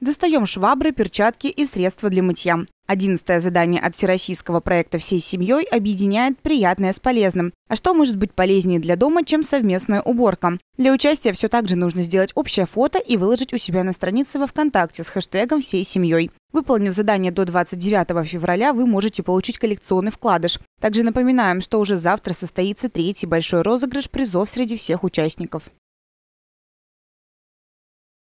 Достаем швабры, перчатки и средства для мытья. Одиннадцатое задание от всероссийского проекта «Всей семьей» объединяет приятное с полезным. А что может быть полезнее для дома, чем совместная уборка? Для участия все так же нужно сделать общее фото и выложить у себя на странице во ВКонтакте с хэштегом «Всей семьей». Выполнив задание до 29 февраля, вы можете получить коллекционный вкладыш. Также напоминаем, что уже завтра состоится третий большой розыгрыш призов среди всех участников.